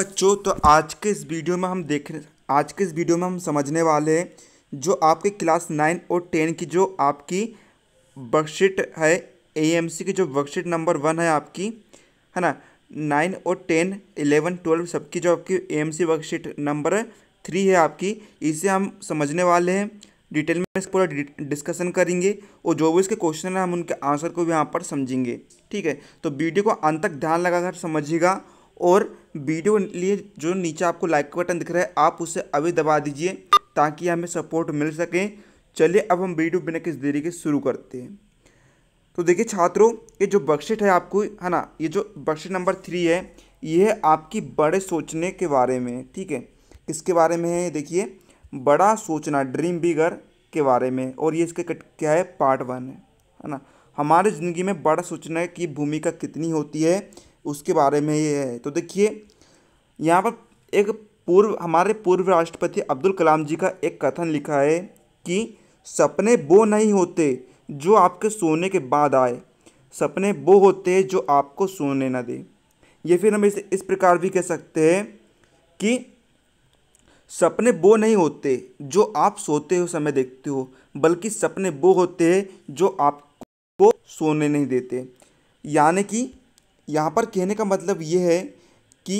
बच्चों तो आज के इस वीडियो में हम देख आज के इस वीडियो में हम समझने वाले हैं जो आपके क्लास नाइन और टेन की जो आपकी वर्कशीट है एएमसी की जो वर्कशीट नंबर वन है आपकी है ना नाइन और टेन इलेवन ट्वेल्व सबकी जो आपकी एएमसी वर्कशीट नंबर थ्री है आपकी इसे हम समझने वाले हैं डिटेल में पूरा डिस्कशन करेंगे और जो भी इसके क्वेश्चन हैं हम उनके आंसर को भी यहाँ पर समझेंगे ठीक है तो वीडियो को अंत तक ध्यान लगाकर समझिएगा और वीडियो लिए जो नीचे आपको लाइक बटन दिख रहा है आप उसे अभी दबा दीजिए ताकि हमें सपोर्ट मिल सके चलिए अब हम वीडियो बिना किस देरी के शुरू करते हैं तो देखिए छात्रों ये जो बक्शिट है आपको है ना ये जो बक्शिट नंबर थ्री है ये है आपकी बड़े सोचने के बारे में ठीक है किसके बारे में है देखिए बड़ा सोचना ड्रीम बिगर के बारे में और ये इसके क्या है पार्ट वन है है ना हमारे ज़िंदगी में बड़ा सोचने की भूमिका कितनी होती है उसके बारे में ये है तो देखिए यहाँ पर एक पूर्व हमारे पूर्व राष्ट्रपति अब्दुल कलाम जी का एक कथन लिखा है कि सपने वो नहीं होते जो आपके सोने के बाद आए सपने वो होते हैं जो आपको सोने ना दे ये फिर हम इसे इस प्रकार भी कह सकते हैं कि सपने वो नहीं होते जो आप सोते हो समय देखते हो बल्कि सपने वो होते हैं जो आपको सोने नहीं देते यानी कि यहाँ पर कहने का मतलब ये है कि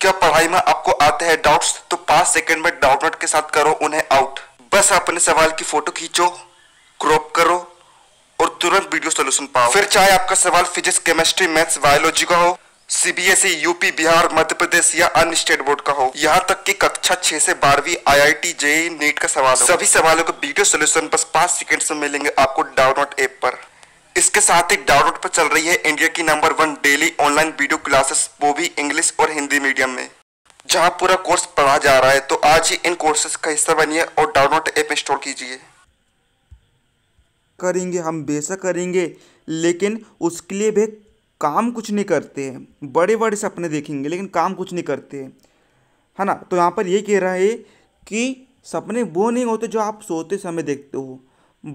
क्या पढ़ाई में आपको आते हैं डाउट्स तो पांच सेकंड में नोट के साथ करो उन्हें आउट बस अपने सवाल की फोटो खींचो क्रॉप करो और तुरंत वीडियो सोल्यूशन पाओ फिर चाहे आपका सवाल फिजिक्स केमिस्ट्री मैथ्स बायोलॉजी का हो CBSE UP e, Bihar Madhya Pradesh या अन्य स्टेट बोर्ड का हो यहाँ तक कि कक्षा छह से बारहवीं IIT JEE e e, NEET का सवाल सभी सवालों के वीडियो सोल्यूशन बस पांच सेकंड में मिलेंगे आपको डाउनलोड ऐप पर इसके साथ ही डाउनलोड पर चल रही है इंडिया की number one daily online video classes वो भी इंग्लिश और हिंदी मीडियम में जहां पूरा कोर्स पढ़ा जा रहा है तो आज ही इन कोर्सेज का हिस्सा बनिए और डाउनलोड ऐप इंस्टॉल कीजिए करेंगे हम बेशक करेंगे लेकिन उसके लिए भी काम कुछ नहीं करते हैं बड़े बड़े सपने देखेंगे लेकिन काम कुछ नहीं करते हैं है ना तो यहाँ पर ये कह रहा है कि सपने वो नहीं होते जो आप सोते समय देखते हो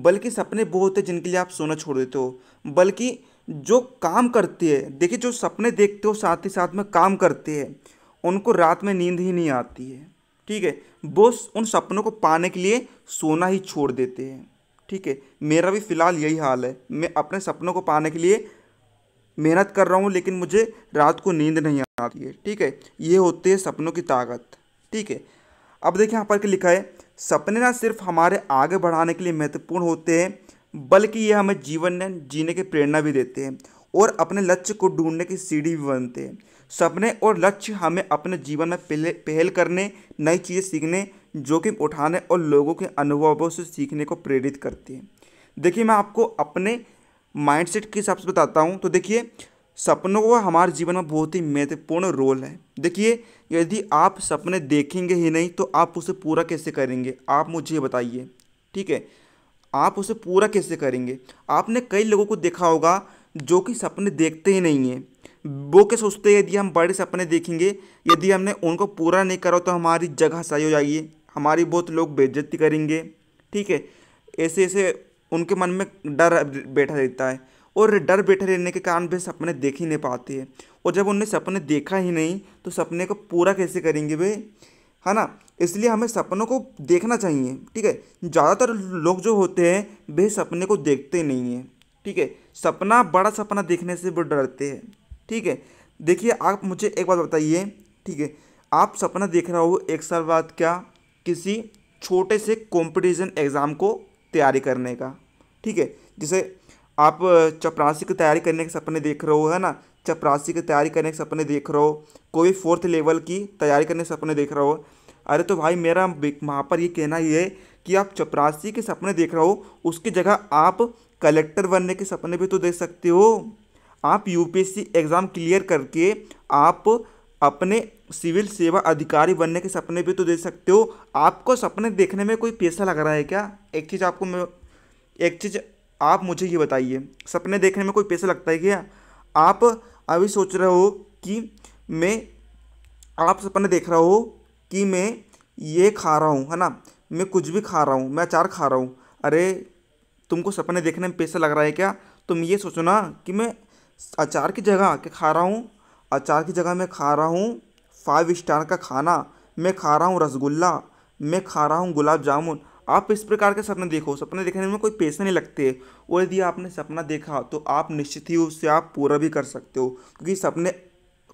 बल्कि सपने वो होते हैं जिनके लिए आप सोना छोड़ देते हो बल्कि जो काम करती है देखिए जो सपने देखते हो साथ ही साथ में काम करते हैं उनको रात में नींद ही नहीं आती है ठीक है वो उन सपनों को पाने के लिए सोना ही छोड़ देते हैं ठीक है मेरा भी फ़िलहाल यही हाल है मैं अपने सपनों को पाने के लिए मेहनत कर रहा हूँ लेकिन मुझे रात को नींद नहीं आती है ठीक है ये होती है सपनों की ताकत ठीक है अब देखिए यहाँ पर लिखा है सपने ना सिर्फ हमारे आगे बढ़ाने के लिए महत्वपूर्ण होते हैं बल्कि ये हमें जीवन में जीने की प्रेरणा भी देते हैं और अपने लक्ष्य को ढूंढने की सीढ़ी भी बनते हैं सपने और लक्ष्य हमें अपने जीवन में पहल करने नई चीज़ें सीखने जोखिम उठाने और लोगों के अनुभवों से सीखने को प्रेरित करती हैं देखिए मैं आपको अपने माइंडसेट के हिसाब से बताता हूँ तो देखिए सपनों का हमारे जीवन में बहुत ही महत्वपूर्ण रोल है देखिए यदि आप सपने देखेंगे ही नहीं तो आप उसे पूरा कैसे करेंगे आप मुझे बताइए ठीक है आप उसे पूरा कैसे करेंगे आपने कई लोगों को देखा होगा जो कि सपने देखते ही नहीं हैं वो क्या सोचते हैं यदि हम बड़े सपने देखेंगे यदि हमने उनको पूरा नहीं करा तो हमारी जगह सही हो जाएगी हमारी बहुत लोग बेइज्जती करेंगे ठीक है ऐसे ऐसे उनके मन में डर बैठा रहता है और डर बैठे रहने के कारण वे सपने देख ही नहीं पाते हैं और जब उनने सपने देखा ही नहीं तो सपने को पूरा कैसे करेंगे वे है ना इसलिए हमें सपनों को देखना चाहिए ठीक है ज़्यादातर लोग जो होते हैं वे सपने को देखते नहीं हैं ठीक है सपना बड़ा सपना देखने से वो डरते हैं ठीक है देखिए आप मुझे एक बात बताइए ठीक है आप सपना देख रहा हो एक साल बाद क्या किसी छोटे से कॉम्पिटिशन एग्ज़ाम को तैयारी करने का ठीक है जैसे आप चपरासी की तैयारी करने के सपने देख रहे हो है ना चपरासी की तैयारी करने के सपने देख रहे हो कोई फोर्थ लेवल की तैयारी करने के सपने देख रहे हो अरे तो भाई मेरा वहाँ पर ये कहना ये है कि आप चपरासी के सपने देख रहे हो उसकी जगह आप कलेक्टर बनने के सपने भी तो देख सकते हो आप यूपीएससी एग्ज़ाम क्लियर करके आप अपने सिविल सेवा अधिकारी बनने के सपने भी तो देख सकते हो आपको सपने देखने में कोई पैसा लग रहा है क्या एक चीज़ आपको मैं एक चीज़ आप मुझे ये बताइए सपने देखने में कोई पैसा लगता है क्या आप अभी सोच रहे हो कि मैं आप सपने देख रहे हो कि मैं ये खा रहा हूँ है ना मैं कुछ भी खा रहा हूँ मैं अचार खा रहा हूँ अरे तुमको सपने देखने में पैसा लग रहा है क्या तुम ये सोचो ना कि मैं अचार की जगह के खा रहा हूँ अचार की जगह मैं खा रहा हूँ फाइव स्टार का खाना मैं खा रहा हूँ रसगुल्ला मैं खा रहा हूँ गुलाब जामुन आप इस प्रकार के सपने देखो सपने देखने में कोई पैसे नहीं लगते और यदि आपने सपना देखा तो आप निश्चित ही उससे आप पूरा भी कर सकते हो क्योंकि सपने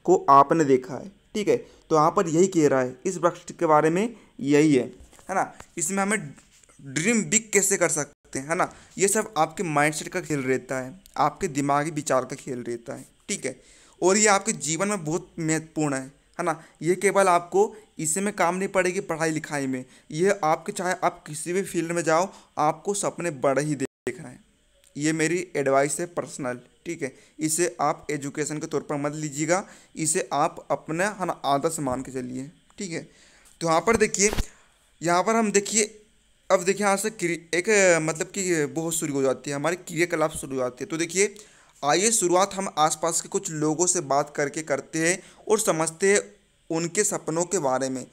को आपने देखा है ठीक है तो यहाँ पर यही कह रहा है इस वृक्ष के बारे में यही है है ना इसमें हमें ड्रीम बिग कैसे कर सकते हैं है ना ये सब आपके माइंड का खेल रहता है आपके दिमागी विचार का खेल रहता है ठीक है और ये आपके जीवन में बहुत महत्वपूर्ण है है ना ये केवल आपको इससे में काम नहीं पड़ेगी पढ़ाई लिखाई में ये आपके चाहे आप किसी भी फील्ड में जाओ आपको सपने बड़े ही देख रहे हैं ये मेरी एडवाइस है पर्सनल ठीक है इसे आप एजुकेशन के तौर पर मत लीजिएगा इसे आप अपना है ना आदर्श मान के चलिए ठीक है तो यहाँ पर देखिए यहाँ पर हम देखिए अब देखिए यहाँ से एक मतलब कि बहुत शुरू हो जाती है हमारी क्रियाकलाप शुरू हो जाती है तो देखिए आइए शुरुआत हम आसपास के कुछ लोगों से बात करके करते हैं और समझते हैं उनके सपनों के बारे में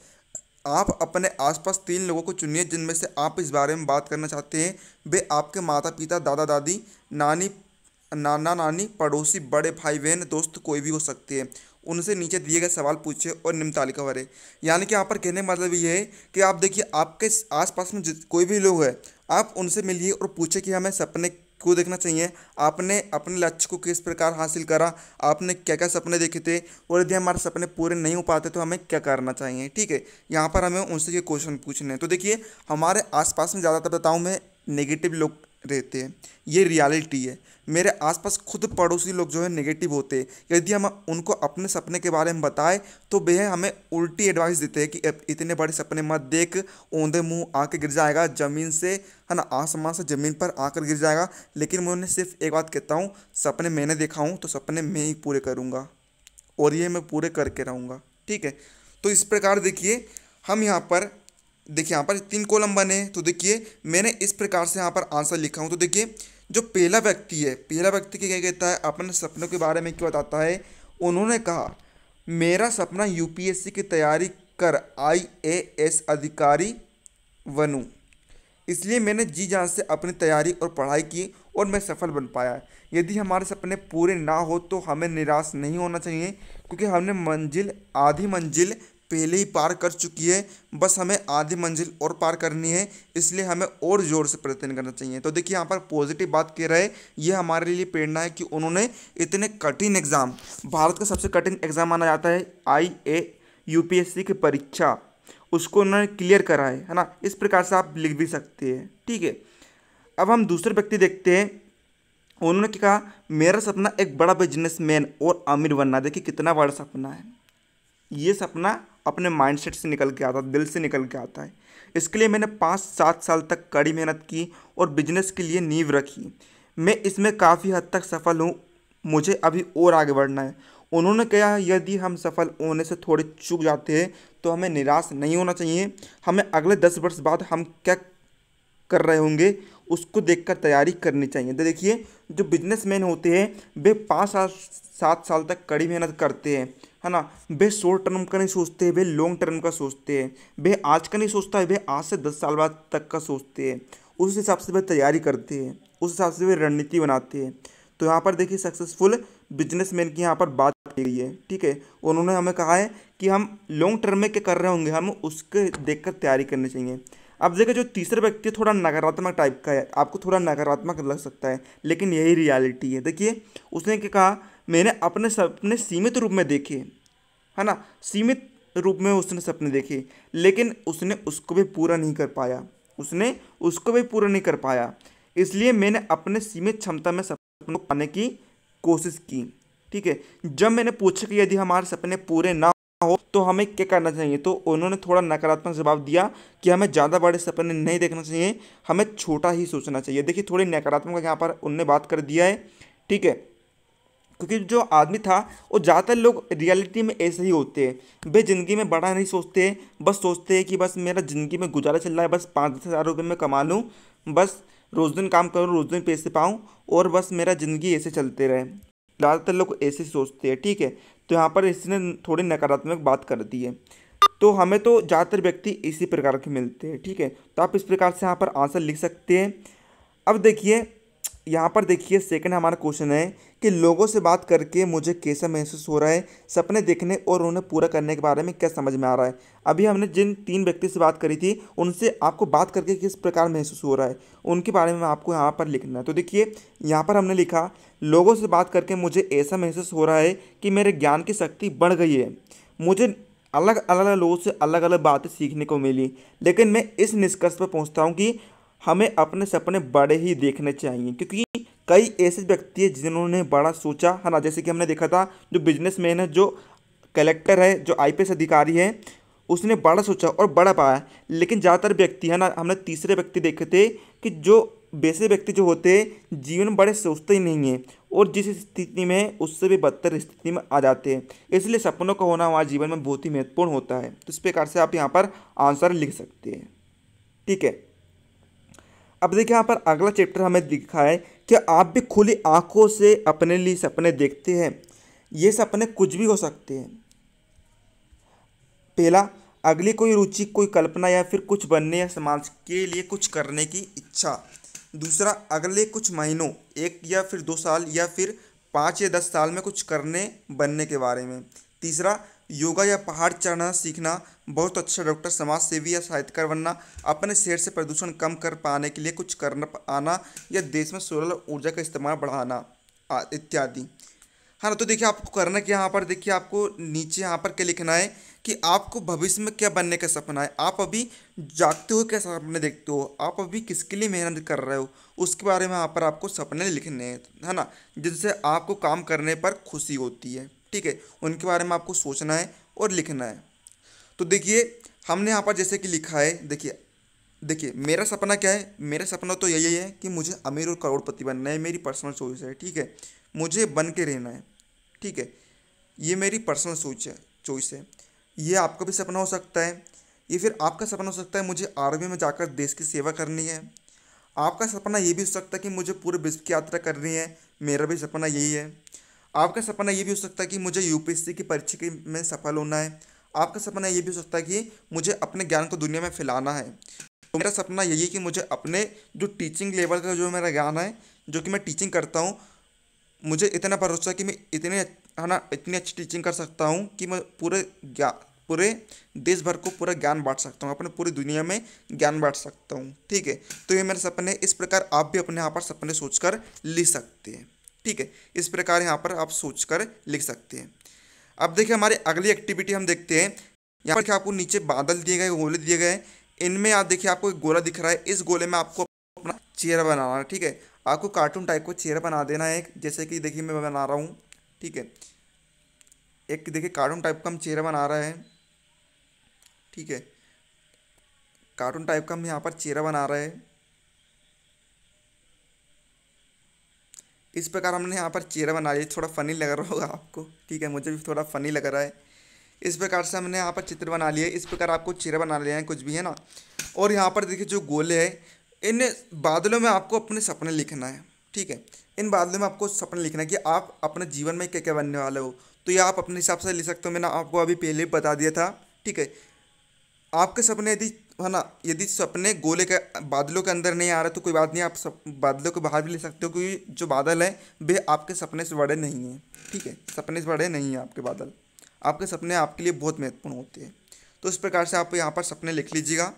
आप अपने आसपास तीन लोगों को चुनिए जिनमें से आप इस बारे में बात करना चाहते हैं वे आपके माता पिता दादा दादी नानी नाना नानी पड़ोसी बड़े भाई बहन दोस्त कोई भी हो सकते हैं उनसे नीचे दिए गए सवाल पूछे और निम्न तालिका भरे यानी कि यहाँ पर कहने का मतलब ये है कि आप देखिए आपके आसपास में कोई भी लोग है आप उनसे मिलिए और पूछे कि हमें सपने क्यों देखना चाहिए आपने अपने लक्ष्य को किस प्रकार हासिल करा आपने क्या क्या सपने देखे थे और यदि हमारे सपने पूरे नहीं हो पाते तो हमें क्या करना चाहिए ठीक है यहाँ पर हमें उनसे ये क्वेश्चन पूछने हैं तो देखिए हमारे आसपास में ज़्यादातर बताऊँ मैं नेगेटिव लोग रहते हैं ये रियलिटी है मेरे आसपास खुद पड़ोसी लोग जो है नेगेटिव होते हैं यदि हम उनको अपने सपने के बारे में बताएं तो वे हमें उल्टी एडवाइस देते हैं कि इतने बड़े सपने मत देख ओंधे मुंह आके गिर जाएगा ज़मीन से है ना आसमान से ज़मीन पर आकर गिर जाएगा लेकिन मैं उन्हें सिर्फ एक बात कहता हूँ सपने मैंने देखा हूँ तो सपने मैं ही पूरे करूँगा और ये मैं पूरे करके रहूँगा ठीक है तो इस प्रकार देखिए हम यहाँ पर देखिए यहाँ पर तीन कॉलम बने तो देखिए मैंने इस प्रकार से यहाँ पर आंसर लिखा हूँ तो देखिए जो पहला व्यक्ति है पहला व्यक्ति क्या कहता है अपने सपनों के बारे में क्या बताता है उन्होंने कहा मेरा सपना यूपीएससी की तैयारी कर आईएएस अधिकारी बनूँ इसलिए मैंने जी जान से अपनी तैयारी और पढ़ाई की और मैं सफल बन पाया यदि हमारे सपने पूरे ना हो तो हमें निराश नहीं होना चाहिए क्योंकि हमने मंजिल आधी मंजिल पहले ही पार कर चुकी है बस हमें आधी मंजिल और पार करनी है इसलिए हमें और ज़ोर से प्रयत्न करना चाहिए तो देखिए यहाँ पर पॉजिटिव बात कह रहा है ये हमारे लिए प्रेरणा है कि उन्होंने इतने कठिन एग्ज़ाम भारत का सबसे कठिन एग्ज़ाम माना जाता है आई ए यू की परीक्षा उसको उन्होंने क्लियर करा है है ना इस प्रकार से आप लिख भी सकते हैं ठीक है अब हम दूसरे व्यक्ति देखते हैं उन्होंने कहा मेरा सपना एक बड़ा बिजनेसमैन और अमीर बनना देखिए कितना बड़ा सपना है ये सपना अपने माइंडसेट से निकल के आता है दिल से निकल के आता है इसके लिए मैंने पाँच सात साल तक कड़ी मेहनत की और बिजनेस के लिए नींव रखी मैं इसमें काफ़ी हद तक सफल हूँ मुझे अभी और आगे बढ़ना है उन्होंने कहा यदि हम सफल होने से थोड़े चूक जाते हैं तो हमें निराश नहीं होना चाहिए हमें अगले दस वर्ष बाद हम क्या कर रहे होंगे उसको देखकर तैयारी करनी चाहिए तो देखिए जो बिजनेसमैन होते हैं वे पाँच साल सात साल तक कड़ी मेहनत करते हैं है ना वे शॉर्ट टर्म का नहीं सोचते वे लॉन्ग टर्म का सोचते हैं वे आज का नहीं सोचता है वे आज से दस साल बाद तक का सोचते हैं उस हिसाब से वे तैयारी करते हैं उस हिसाब से वे रणनीति बनाते हैं तो यहाँ पर देखिए सक्सेसफुल बिजनेसमैन की यहाँ पर बात की गई है ठीक है उन्होंने हमें कहा है कि हम लॉन्ग टर्म में क्या कर रहे होंगे हम उसके देखकर तैयारी करनी चाहिए अब देखिए जो तीसरा व्यक्ति थोड़ा नकारात्मक टाइप का है आपको थोड़ा नकारात्मक लग सकता है लेकिन यही रियलिटी है देखिए उसने क्या कहा मैंने अपने सपने सीमित रूप में देखे है ना सीमित रूप में उसने सपने देखे लेकिन उसने उसको भी पूरा नहीं कर पाया उसने उसको भी पूरा नहीं कर पाया इसलिए मैंने अपने सीमित क्षमता में सपने पाने की कोशिश की ठीक है जब मैंने पूछा कि यदि हमारे सपने पूरे ना हो तो हमें क्या करना चाहिए तो उन्होंने थोड़ा नकारात्मक जवाब दिया कि हमें ज़्यादा बड़े सपने नहीं देखना चाहिए हमें छोटा ही सोचना चाहिए देखिए थोड़ी नकारात्मक यहाँ पर उनने बात कर दिया है ठीक है क्योंकि जो आदमी था वो ज़्यादातर लोग रियलिटी में ऐसे ही होते हैं वे ज़िंदगी में बड़ा नहीं सोचते बस सोचते हैं कि बस मेरा ज़िंदगी में गुजारा चल रहा है बस पाँच दस हज़ार रुपये में कमा लूँ बस रोज़ दिन काम करूँ रोज़ दिन पैसे पाऊँ और बस मेरा ज़िंदगी ऐसे चलते रहे ज़्यादातर लोग ऐसे सोचते हैं ठीक है तो यहाँ पर इसने थोड़ी नकारात्मक बात कर दी है तो हमें तो ज़्यादातर व्यक्ति इसी प्रकार के मिलते हैं ठीक है तो आप इस प्रकार से यहाँ पर आंसर लिख सकते हैं अब देखिए यहाँ पर देखिए सेकंड हमारा क्वेश्चन है कि लोगों से बात करके मुझे कैसा महसूस हो रहा है सपने देखने और उन्हें पूरा करने के बारे में क्या समझ में आ रहा है अभी हमने जिन तीन व्यक्ति से बात करी थी उनसे आपको बात करके किस प्रकार महसूस हो रहा है उनके बारे में आपको यहाँ पर लिखना है तो देखिए यहाँ पर हमने लिखा लोगों से बात करके मुझे ऐसा महसूस हो रहा है कि मेरे ज्ञान की शक्ति बढ़ गई है मुझे अलग अलग लोगों से अलग अलग बातें सीखने को मिली लेकिन मैं इस निष्कर्ष पर पहुँचता हूँ कि हमें अपने सपने बड़े ही देखने चाहिए क्योंकि कई ऐसे व्यक्ति हैं जिन्होंने बड़ा सोचा है ना जैसे कि हमने देखा था जो बिजनेसमैन है जो कलेक्टर है जो आईपीएस अधिकारी है उसने बड़ा सोचा और बड़ा पाया लेकिन ज़्यादातर व्यक्ति है ना हमने तीसरे व्यक्ति देखे थे कि जो वैसे व्यक्ति जो होते हैं जीवन बड़े सोचते ही नहीं हैं और जिस स्थिति में उससे भी बदतर स्थिति में आ जाते हैं इसलिए सपनों का होना हमारे जीवन में बहुत ही महत्वपूर्ण होता है तो इस प्रकार से आप यहाँ पर आंसर लिख सकते हैं ठीक है अब देखिए यहाँ पर अगला चैप्टर हमें दिखा है कि आप भी खुली आँखों से अपने लिए सपने देखते हैं ये सपने कुछ भी हो सकते हैं पहला अगली कोई रुचि कोई कल्पना या फिर कुछ बनने या समाज के लिए कुछ करने की इच्छा दूसरा अगले कुछ महीनों एक या फिर दो साल या फिर पाँच या दस साल में कुछ करने बनने के बारे में तीसरा योगा या पहाड़ चढ़ना सीखना बहुत अच्छा डॉक्टर समाज सेवी या साहित्यकार बनना अपने शहर से प्रदूषण कम कर पाने के लिए कुछ करना आना या देश में सोलर ऊर्जा का इस्तेमाल बढ़ाना इत्यादि हाँ तो देखिए आपको करना क्या यहाँ पर देखिए आपको नीचे यहाँ पर क्या लिखना है कि आपको भविष्य में क्या बनने का सपना है आप अभी जागते हो क्या सपने देखते हो आप अभी किसके लिए मेहनत कर रहे हो उसके बारे में यहाँ पर आपको सपने लिखने हैं है ना जिनसे आपको काम करने पर खुशी होती है ठीक है उनके बारे में आपको सोचना है और लिखना है तो देखिए हमने यहाँ पर जैसे कि लिखा है देखिए देखिए मेरा सपना क्या है मेरा सपना तो यही है कि मुझे अमीर और करोड़पति बनना है मेरी पर्सनल सोच है ठीक है मुझे बन के रहना है ठीक है ये मेरी पर्सनल सोच है चॉइस है ये आपका भी सपना हो सकता है ये फिर आपका सपना हो सकता है मुझे आर्मी में जाकर देश की सेवा करनी है आपका सपना ये भी हो सकता है कि मुझे पूरे विश्व की यात्रा करनी है मेरा भी सपना यही है आपका सपना ये भी हो सकता है कि मुझे यूपीएससी की परीक्षा के में सफल होना है आपका सपना ये भी हो सकता है कि मुझे अपने ज्ञान को दुनिया में फैलाना है तो मेरा सपना यही है कि मुझे अपने जो टीचिंग लेवल का जो मेरा ज्ञान है जो कि मैं टीचिंग करता हूँ मुझे इतना भरोसा है कि मैं इतने है ना इतनी अच्छी टीचिंग कर सकता हूँ कि मैं पूरे पूरे देश भर को पूरा ज्ञान बांट सकता हूँ अपने पूरी दुनिया में ज्ञान बांट सकता हूँ ठीक है तो ये मेरे सपने इस प्रकार आप भी अपने यहाँ पर सपने सोचकर ले सकते हैं ठीक है इस प्रकार यहाँ पर आप सोच कर लिख सकते हैं अब देखिए हमारी अगली एक्टिविटी हम देखते हैं यहाँ पर आपको नीचे बादल दिए गए गोले दिए गए इनमें आप देखिए आपको एक गोला दिख रहा है इस गोले में आपको अपना चेहरा बनाना है ठीक है आपको कार्टून टाइप का चेहरा बना देना है जैसे कि देखिए मैं बना रहा हूँ ठीक है एक देखिए कार्टून टाइप का हम चेहरा बना रहे हैं ठीक है कार्टून टाइप का हम यहाँ पर चेहरा बना रहे हैं इस प्रकार हमने यहाँ पर चेहरा बना लिया थोड़ा फ़नी लग रहा होगा आपको ठीक है मुझे भी थोड़ा फ़नी लग रहा है इस प्रकार से हमने यहाँ पर चित्र बना लिए इस प्रकार आपको चेहरा बना लिया है कुछ भी है ना और यहाँ पर देखिए जो गोले हैं इन बादलों में आपको अपने सपने लिखना है ठीक है इन बादलों में आपको सपने लिखना है कि आप अपने जीवन में क्या क्या बनने वाले हो तो ये आप अपने हिसाब से लिख सकते हो मैंने आपको अभी पहले बता दिया था ठीक है आपके सपने यदि है ना यदि सपने गोले के बादलों के अंदर नहीं आ रहा तो कोई बात नहीं आप सब बादलों के बाहर भी ले सकते हो क्योंकि जो बादल हैं वे आपके सपने से बड़े नहीं हैं ठीक है सपने से बड़े नहीं हैं आपके बादल आपके सपने आपके लिए बहुत महत्वपूर्ण होते हैं तो इस प्रकार से आप यहाँ पर सपने लिख लीजिएगा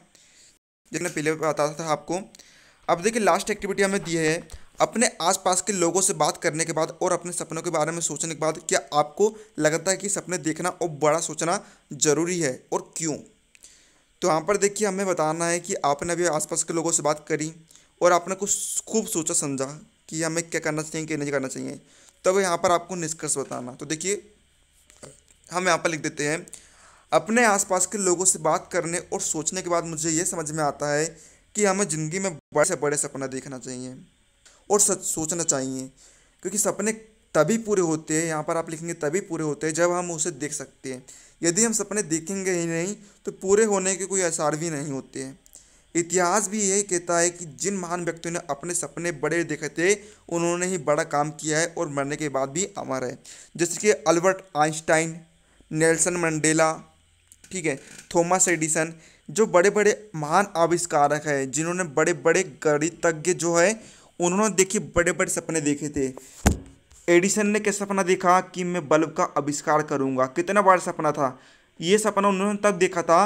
जितना पहले बताता था आपको अब देखिए लास्ट एक्टिविटी हमें दी है अपने आसपास के लोगों से बात करने के बाद और अपने सपनों के बारे में सोचने के बाद क्या आपको लगता है कि सपने देखना और बड़ा सोचना ज़रूरी है और क्यों तो यहाँ पर देखिए हमें बताना है कि आपने अभी आसपास के लोगों से बात करी और आपने कुछ खूब सोचा समझा कि हमें क्या करना चाहिए क्या नहीं करना चाहिए तब तो यहाँ पर आपको निष्कर्ष बताना तो देखिए हम यहाँ पर लिख देते हैं अपने आसपास के लोगों से बात करने और सोचने के बाद मुझे ये समझ में आता है कि हमें ज़िंदगी में बड़े से बड़े सपना देखना चाहिए और सच सोचना चाहिए क्योंकि सपने तभी पूरे होते हैं यहाँ पर आप लिखेंगे तभी पूरे होते हैं जब हम उसे देख सकते हैं यदि हम सपने देखेंगे ही नहीं तो पूरे होने के कोई आसार भी नहीं होते हैं इतिहास भी यही कहता है कि जिन महान व्यक्तियों ने अपने सपने बड़े देखे थे उन्होंने ही बड़ा काम किया है और मरने के बाद भी अमर है जैसे कि अल्बर्ट आइंस्टाइन नेल्सन मंडेला ठीक है थॉमस एडिसन जो बड़े बड़े महान आविष्कारक हैं जिन्होंने बड़े बड़े गणितज्ञ जो है उन्होंने देखिए बड़े बड़े सपने देखे थे एडिसन ने कैसा सपना देखा कि मैं बल्ब का आविष्कार करूँगा कितना बार सपना था ये सपना उन्होंने तब देखा था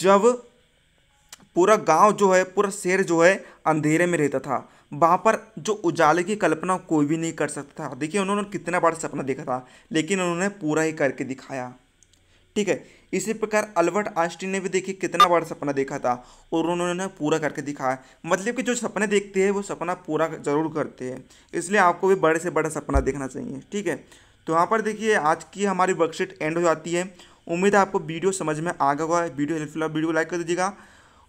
जब पूरा गांव जो है पूरा शहर जो है अंधेरे में रहता था वहाँ पर जो उजाले की कल्पना कोई भी नहीं कर सकता था देखिए उन्होंने कितना बार सपना देखा था लेकिन उन्होंने पूरा ही करके दिखाया ठीक है इसी प्रकार अल्बर्ट आइंस्टीन ने भी देखिए कितना बड़ा सपना देखा था और उन्होंने पूरा करके दिखाया मतलब कि जो सपने देखते हैं वो सपना पूरा जरूर करते हैं इसलिए आपको भी बड़े से बड़ा सपना देखना चाहिए ठीक है तो यहाँ पर देखिए आज की हमारी वर्कशीट एंड हो जाती है उम्मीद है आपको वीडियो समझ में आ गया है वीडियो हेल्पफुल वीडियो लाइक कर दीजिएगा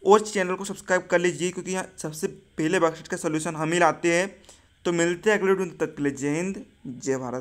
और चैनल को सब्सक्राइब कर लीजिए क्योंकि यहाँ सबसे पहले वर्कशीट का सोल्यूशन हम ही लाते हैं तो मिलते हैं अगले वीडियो तक के लिए जय हिंद जय भारत